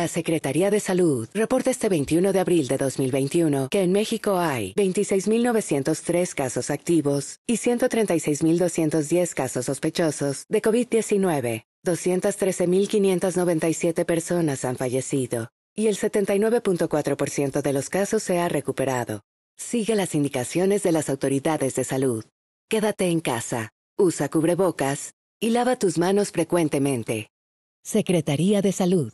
La Secretaría de Salud reporta este 21 de abril de 2021 que en México hay 26.903 casos activos y 136.210 casos sospechosos de COVID-19. 213.597 personas han fallecido y el 79.4% de los casos se ha recuperado. Sigue las indicaciones de las autoridades de salud. Quédate en casa, usa cubrebocas y lava tus manos frecuentemente. Secretaría de Salud.